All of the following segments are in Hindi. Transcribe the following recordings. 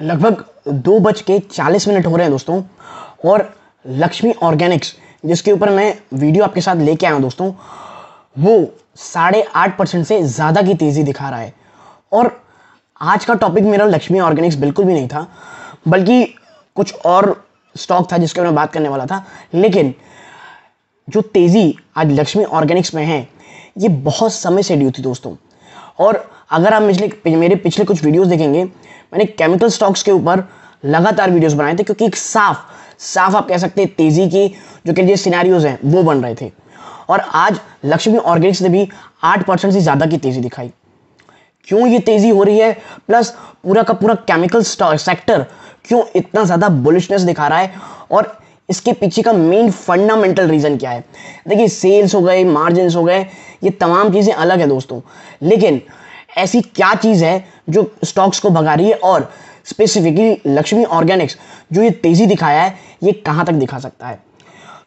लगभग दो बज के चालीस मिनट हो रहे हैं दोस्तों और लक्ष्मी ऑर्गेनिक्स जिसके ऊपर मैं वीडियो आपके साथ लेके आया हूँ दोस्तों वो साढ़े आठ परसेंट से ज़्यादा की तेज़ी दिखा रहा है और आज का टॉपिक मेरा लक्ष्मी ऑर्गेनिक्स बिल्कुल भी नहीं था बल्कि कुछ और स्टॉक था जिसके मैं बात करने वाला था लेकिन जो तेज़ी आज लक्ष्मी ऑर्गेनिक्स में है ये बहुत समय से ड्यू थी दोस्तों और अगर आप पिछले मेरे पिछले कुछ वीडियोस देखेंगे मैंने केमिकल स्टॉक्स के ऊपर लगातार वीडियोस बनाए थे क्योंकि एक साफ साफ आप कह सकते हैं तेज़ी की जो कि ये हैं वो बन रहे थे और आज लक्ष्मी ऑर्गेनिक्स ने भी आठ परसेंट से ज़्यादा की तेज़ी दिखाई क्यों ये तेज़ी हो रही है प्लस पूरा का पूरा केमिकल सेक्टर क्यों इतना ज़्यादा बुलिशनेस दिखा रहा है और इसके पीछे का मेन फंडामेंटल रीज़न क्या है देखिए सेल्स हो गए मार्जिन हो गए ये तमाम चीज़ें अलग है दोस्तों लेकिन ऐसी क्या चीज़ है जो स्टॉक्स को भगा रही है और स्पेसिफिकली लक्ष्मी ऑर्गेनिक्स जो ये तेज़ी दिखाया है ये कहाँ तक दिखा सकता है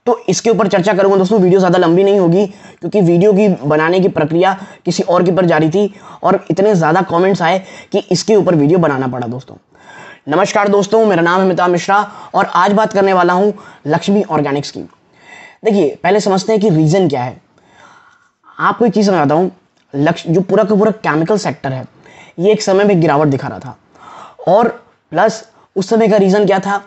तो इसके ऊपर चर्चा करूंगा दोस्तों वीडियो ज़्यादा लंबी नहीं होगी क्योंकि वीडियो की बनाने की प्रक्रिया किसी और के ऊपर जारी थी और इतने ज़्यादा कॉमेंट्स आए कि इसके ऊपर वीडियो बनाना पड़ा दोस्तों नमस्कार दोस्तों मेरा नाम है अमिताभ मिश्रा और आज बात करने वाला हूँ लक्ष्मी ऑर्गेनिक्स की देखिए पहले समझते हैं कि रीज़न क्या है आपको एक चीज़ समझाता हूँ लक्ष्य जो पूरा का पूरा केमिकल सेक्टर है ये एक समय में गिरावट दिखा रहा था और प्लस उस समय का रीज़न क्या था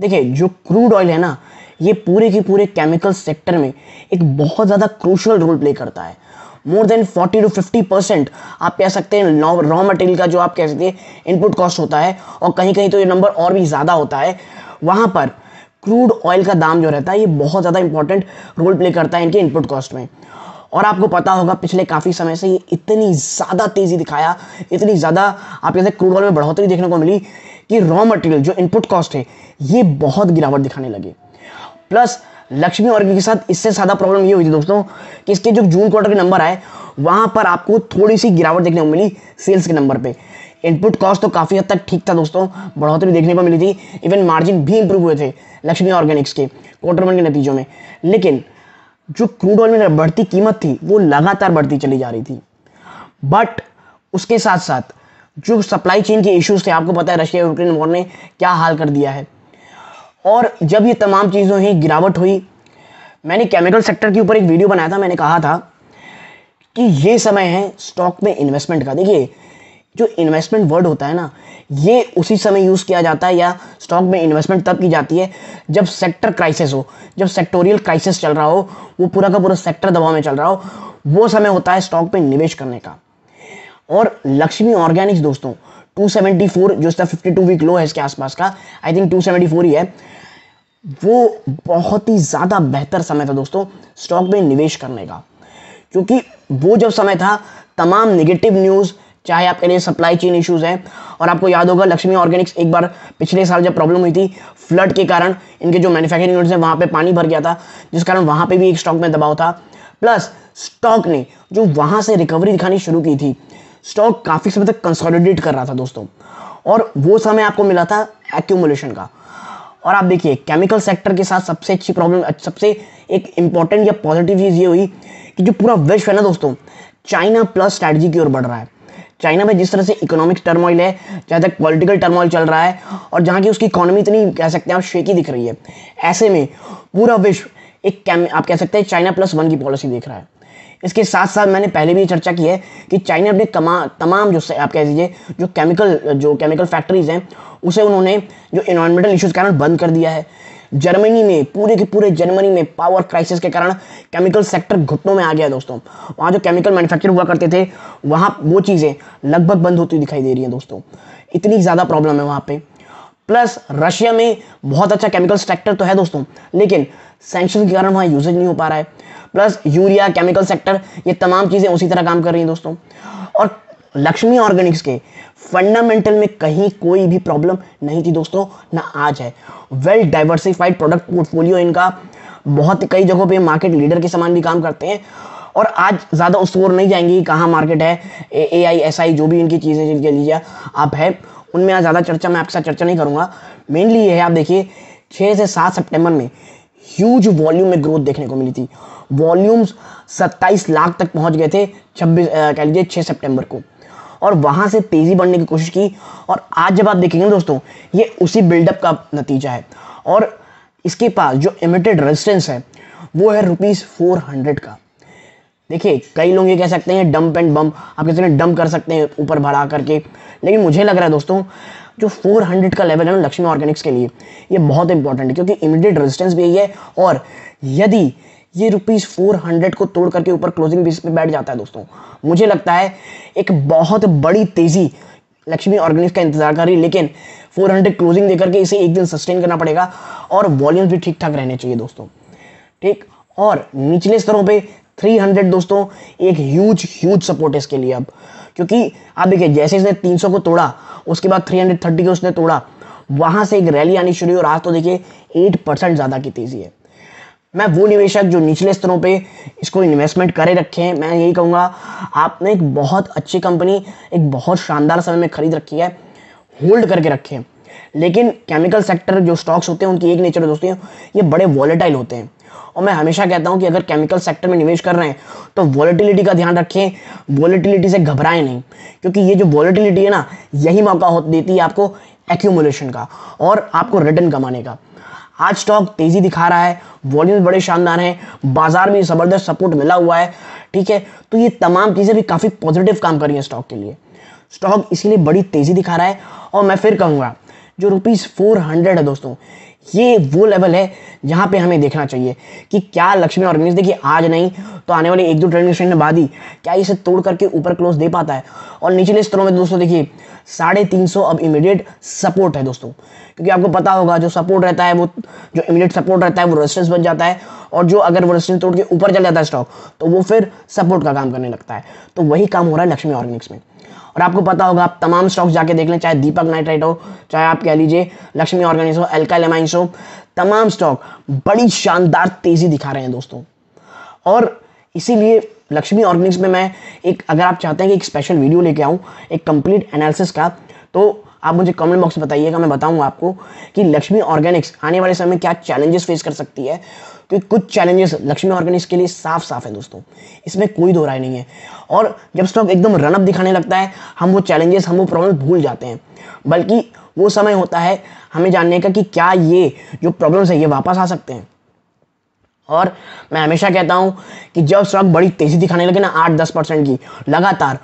देखिए जो क्रूड ऑयल है ना ये पूरे के पूरे केमिकल सेक्टर में एक बहुत ज़्यादा क्रूशल रोल प्ले करता है मोर देन 40 टू 50 परसेंट आप कह सकते हैं रॉ मटेरियल का जो आप कह सकते हैं इनपुट कॉस्ट होता है और कहीं कहीं तो ये नंबर और भी ज़्यादा होता है वहाँ पर क्रूड ऑयल का दाम जो रहता है ये बहुत ज़्यादा इंपॉर्टेंट रोल प्ले करता है इनके इनपुट कॉस्ट में और आपको पता होगा पिछले काफ़ी समय से ये इतनी ज़्यादा तेज़ी दिखाया इतनी ज़्यादा आपके कहते क्रूड ऑयल में बढ़ोतरी देखने को मिली कि रॉ मटेरियल जो इनपुट कॉस्ट है ये बहुत गिरावट दिखाने लगे प्लस लक्ष्मी वर्ग के साथ इससे ज़्यादा प्रॉब्लम ये हुई थी दोस्तों कि इसके जो जून क्वार्टर के नंबर आए वहाँ पर आपको थोड़ी सी गिरावट देखने को मिली सेल्स के नंबर पे इनपुट कॉस्ट तो काफ़ी हद तक ठीक था दोस्तों बढ़ोतरी देखने को मिली थी इवन मार्जिन भी इंप्रूव हुए थे लक्ष्मी ऑर्गेनिक्स के क्वार्टर वन के नतीजों में लेकिन जो क्रूड ऑयल में बढ़ती कीमत थी वो लगातार बढ़ती चली जा रही थी बट उसके साथ साथ जो सप्लाई चेन के इश्यूज थे आपको पता है रशिया यूक्रेन वॉर ने क्या हाल कर दिया है और जब ये तमाम चीज़ों ही गिरावट हुई मैंने केमिकल सेक्टर के ऊपर एक वीडियो बनाया था मैंने कहा था कि ये समय है स्टॉक में इन्वेस्टमेंट का देखिए जो इन्वेस्टमेंट वर्ड होता है ना ये उसी समय यूज़ किया जाता है या स्टॉक में इन्वेस्टमेंट तब की जाती है जब सेक्टर क्राइसिस हो जब सेक्टोरियल क्राइसिस चल रहा हो वो पूरा का पूरा सेक्टर दबाव में चल रहा हो वो समय होता है स्टॉक में निवेश करने का और लक्ष्मी ऑर्गेनिक्स दोस्तों 274 जो इसका 52 वीक लो है इसके आसपास का आई थिंक 274 ही है वो बहुत ही ज़्यादा बेहतर समय था दोस्तों स्टॉक में निवेश करने का क्योंकि वो जब समय था तमाम नेगेटिव न्यूज़ चाहे आपके लिए सप्लाई चेन इश्यूज हैं और आपको याद होगा लक्ष्मी ऑर्गेनिक्स एक बार पिछले साल जब प्रॉब्लम हुई थी फ्लड के कारण इनके जो मैन्युफैक्चरिंग यूनिट्स हैं वहाँ पे पानी भर गया था जिस कारण वहाँ पे भी एक स्टॉक में दबाव था प्लस स्टॉक ने जो वहाँ से रिकवरी दिखानी शुरू की थी स्टॉक काफ़ी समय तक कंसोलिडेट कर रहा था दोस्तों और वो समय आपको मिला था एक्यूमुलेशन का और आप देखिए केमिकल सेक्टर के साथ सबसे अच्छी प्रॉब्लम सबसे एक इम्पॉर्टेंट या पॉजिटिव चीज़ ये हुई कि जो पूरा विश्व है ना दोस्तों चाइना प्लस स्ट्रैटेजी की ओर बढ़ रहा है चाइना में जिस तरह से इकोनॉमिक टर्मोइल है जहाँ तक पॉलिटिकल टर्मोइल चल रहा है और जहाँ की उसकी इकोनॉमी इतनी कह सकते हैं आप शेकी दिख रही है ऐसे में पूरा विश्व एक कैम आप कह सकते हैं चाइना प्लस वन की पॉलिसी देख रहा है इसके साथ साथ मैंने पहले भी चर्चा की है कि चाइना अपने कमा तमाम जो आप कह दीजिए जो केमिकल जो केमिकल फैक्ट्रीज हैं उसे उन्होंने जो इन्वायरमेंटल इश्यूज़ कारण बंद कर दिया है जर्मनी में पूरे के पूरे जर्मनी में पावर क्राइसिस के कारण केमिकल सेक्टर घुटनों में आ गया दोस्तों वहाँ जो केमिकल मैन्युफैक्चर हुआ करते थे वहाँ वो चीज़ें लगभग बंद होती दिखाई दे रही हैं दोस्तों इतनी ज़्यादा प्रॉब्लम है वहाँ पर प्लस रशिया में बहुत अच्छा केमिकल सेक्टर तो है दोस्तों लेकिन सेंशन के कारण वहाँ यूजेज नहीं हो पा रहा है प्लस यूरिया केमिकल सेक्टर ये तमाम चीज़ें उसी तरह काम कर रही हैं दोस्तों और लक्ष्मी ऑर्गेनिक्स के फंडामेंटल में कहीं कोई भी प्रॉब्लम नहीं थी दोस्तों ना आज है वेल डाइवर्सिफाइड प्रोडक्ट पोर्टफोलियो इनका बहुत कई जगहों पे मार्केट लीडर के समान भी काम करते हैं और आज ज़्यादा उस ओर नहीं जाएंगे कि कहाँ मार्केट है ए आई एस आई जो भी इनकी चीज़ें जिनके लीजिए आप है उनमें आज ज़्यादा चर्चा मैं आपके साथ चर्चा नहीं करूँगा मेनली ये है आप देखिए छः से सात सेप्टेम्बर में ह्यूज वॉल्यूम में ग्रोथ देखने को मिली थी वॉल्यूम्स 27 लाख तक पहुंच गए थे 26 कह लीजिए 6 सितंबर को और वहां से तेज़ी बढ़ने की कोशिश की और आज जब आप देखेंगे ना दोस्तों ये उसी बिल्डअप का नतीजा है और इसके पास जो इमिटेड रेजिस्टेंस है वो है रुपीज़ फोर हंड्रेड का देखिए कई लोग ये कह सकते हैं डंप एंड बम आप किसी हैं डंप कर सकते हैं ऊपर भरा करके लेकिन मुझे लग रहा है दोस्तों जो 400 का लेवल है ना लक्ष्मी ऑर्गेनिक्स के लिए ये बहुत इंपॉर्टेंट है क्योंकि इमीडिएट रेजिस्टेंस भी यही है और यदि ये रुपीज़ फोर हंड्रेड को तोड़ करके ऊपर क्लोजिंग बेसिस पे बैठ जाता है दोस्तों मुझे लगता है एक बहुत बड़ी तेज़ी लक्ष्मी ऑर्गेनिक्स का इंतजार कर रही लेकिन 400 क्लोजिंग देकर के इसे एक दिन सस्टेन करना पड़ेगा और वॉल्यूम्स भी ठीक ठाक रहने चाहिए दोस्तों ठीक और निचले स्तरों पे 300 दोस्तों एक ह्यूज ह्यूज सपोर्ट है इसके लिए अब क्योंकि आप देखिए जैसे इसने 300 को तोड़ा उसके बाद 330 को उसने तोड़ा वहां से एक रैली आनी शुरू हुई और आज तो देखिए 8 परसेंट ज़्यादा की तेज़ी है मैं वो निवेशक जो निचले स्तरों पे इसको इन्वेस्टमेंट करे रखे हैं मैं यही कहूँगा आपने एक बहुत अच्छी कंपनी एक बहुत शानदार समय में खरीद रखी है होल्ड करके रखे हैं लेकिन केमिकल सेक्टर जो स्टॉक्स होते हैं उनकी एक नेचर दोस्तों ये बड़े वॉलेटाइल होते हैं और मैं हमेशा कहता हूँ कि अगर केमिकल सेक्टर में निवेश कर रहे हैं तो वॉलेटिलिटी का ध्यान रखें वॉलेटिलिटी से घबराएं नहीं क्योंकि ये जो वॉलेटिलिटी है ना यही मौका देती है आपको एक्यूमुलेशन का और आपको रिटर्न कमाने का आज स्टॉक तेजी दिखा रहा है वॉल्यूम बड़े शानदार हैं बाजार में ज़बरदस्त सपोर्ट मिला हुआ है ठीक है तो ये तमाम चीज़ें भी काफ़ी पॉजिटिव काम कर रही है स्टॉक के लिए स्टॉक इसीलिए बड़ी तेज़ी दिखा रहा है और मैं फिर कहूंगा जो रुपीज़ फोर हंड्रेड है दोस्तों ये वो लेवल है जहाँ पे हमें देखना चाहिए कि क्या लक्ष्मी ऑर्गेनिक्स देखिए आज नहीं तो आने वाले एक दो ट्रेडिंग ने बाद ही क्या इसे तोड़ करके ऊपर क्लोज दे पाता है और निचले स्तरों में दोस्तों देखिए साढ़े तीन सौ अब इमीडिएट सपोर्ट है दोस्तों क्योंकि आपको पता होगा जो सपोर्ट रहता है वो जो इमीडिएट सपोर्ट रहता है वो रेजिस्टेंस बन जाता है और जो अगर वो रेजिस्टेंस तोड़ के ऊपर चल जाता है स्टॉक तो वो फिर सपोर्ट का काम करने लगता है तो वही काम हो रहा है लक्ष्मी ऑर्गेनिक्स में और आपको पता होगा आप तमाम स्टॉक्स जाके देख लें चाहे दीपक नाइट्राइट हो चाहे आप कह लीजिए लक्ष्मी ऑर्गेनिक्स हो लेमाइंस हो तमाम स्टॉक बड़ी शानदार तेज़ी दिखा रहे हैं दोस्तों और इसीलिए लक्ष्मी ऑर्गेनिक्स में मैं एक अगर आप चाहते हैं कि एक स्पेशल वीडियो लेके आऊँ एक कंप्लीट एनालिसिस का तो आप मुझे कमेंट बॉक्स में बताइएगा मैं बताऊंगा आपको कि लक्ष्मी ऑर्गेनिक्स आने वाले समय में क्या चैलेंजेस फेस कर सकती है क्योंकि कुछ चैलेंजेस लक्ष्मी ऑर्गेनिक्स के लिए साफ साफ है दोस्तों इसमें कोई दो नहीं है और जब स्टॉक एकदम रनअप दिखाने लगता है हम वो चैलेंजेस हम वो प्रॉब्लम भूल जाते हैं बल्कि वो समय होता है हमें जानने का कि क्या ये जो प्रॉब्लम्स है ये वापस आ सकते हैं और मैं हमेशा कहता हूँ कि जब स्टॉक बड़ी तेज़ी दिखाने लगे ना आठ दस परसेंट की लगातार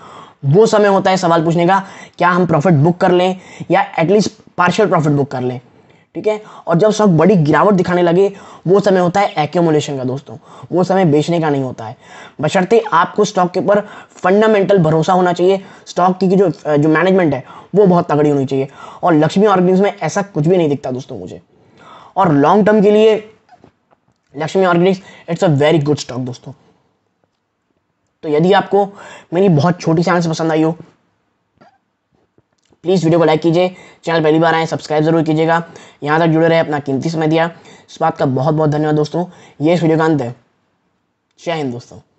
वो समय होता है सवाल पूछने का क्या हम प्रॉफिट बुक कर लें या एटलीस्ट पार्शियल प्रॉफिट बुक कर लें ठीक है और जब स्टॉक बड़ी गिरावट दिखाने लगे वो समय होता है एक्यूमुलेशन का दोस्तों वो समय बेचने का नहीं होता है बशर्ते आपको स्टॉक के ऊपर फंडामेंटल भरोसा होना चाहिए स्टॉक की जो जो मैनेजमेंट है वो बहुत तगड़ी होनी चाहिए और लक्ष्मी ऑर्गेनिक्स में ऐसा कुछ भी नहीं दिखता दोस्तों मुझे और लॉन्ग टर्म के लिए Laxmi organics it's a very good stock दोस्तों तो यदि आपको मेरी बहुत छोटी सी आंसर पसंद आई हो प्लीज़ वीडियो को लाइक कीजिए चैनल पहली बार आए सब्सक्राइब जरूर कीजिएगा यहाँ तक जुड़े रहे अपना कीमती समय दिया इस बात का बहुत बहुत धन्यवाद दोस्तों ये इस वीडियो का अंत है जय हिंद दोस्तों